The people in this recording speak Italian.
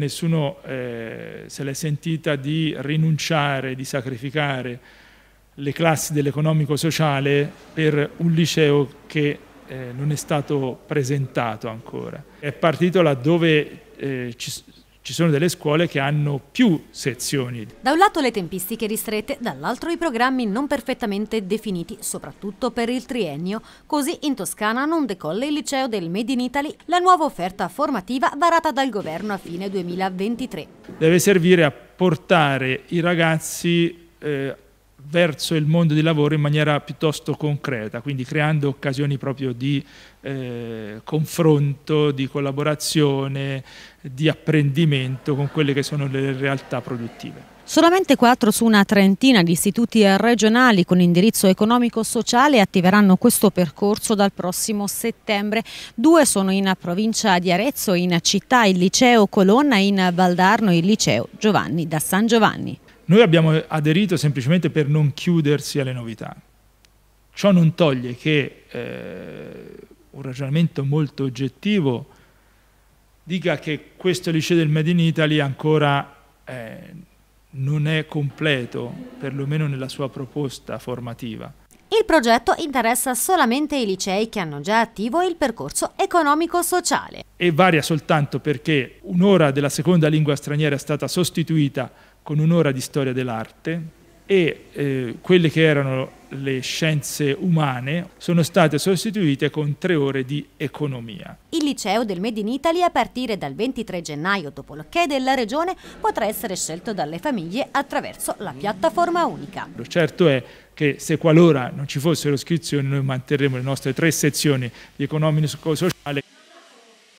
Nessuno eh, se l'è sentita di rinunciare, di sacrificare le classi dell'economico-sociale per un liceo che eh, non è stato presentato ancora. È partito laddove eh, ci, ci sono delle scuole che hanno più sezioni. Da un lato le tempistiche ristrette, dall'altro i programmi non perfettamente definiti, soprattutto per il triennio. Così in Toscana non decolla il liceo del Made in Italy, la nuova offerta formativa varata dal governo a fine 2023. Deve servire a portare i ragazzi eh, verso il mondo del lavoro in maniera piuttosto concreta, quindi creando occasioni proprio di eh, confronto, di collaborazione, di apprendimento con quelle che sono le realtà produttive. Solamente quattro su una trentina di istituti regionali con indirizzo economico-sociale attiveranno questo percorso dal prossimo settembre. Due sono in provincia di Arezzo, in città il liceo Colonna, in Valdarno il liceo Giovanni da San Giovanni. Noi abbiamo aderito semplicemente per non chiudersi alle novità. Ciò non toglie che eh, un ragionamento molto oggettivo dica che questo liceo del Made in Italy ancora eh, non è completo, perlomeno nella sua proposta formativa. Il progetto interessa solamente i licei che hanno già attivo il percorso economico-sociale. E varia soltanto perché un'ora della seconda lingua straniera è stata sostituita con un'ora di storia dell'arte, e eh, quelle che erano le scienze umane sono state sostituite con tre ore di economia. Il liceo del Made in Italy a partire dal 23 gennaio dopo l'ok della regione potrà essere scelto dalle famiglie attraverso la piattaforma unica. Lo certo è che se qualora non ci fossero iscrizioni noi manterremo le nostre tre sezioni di economico-sociale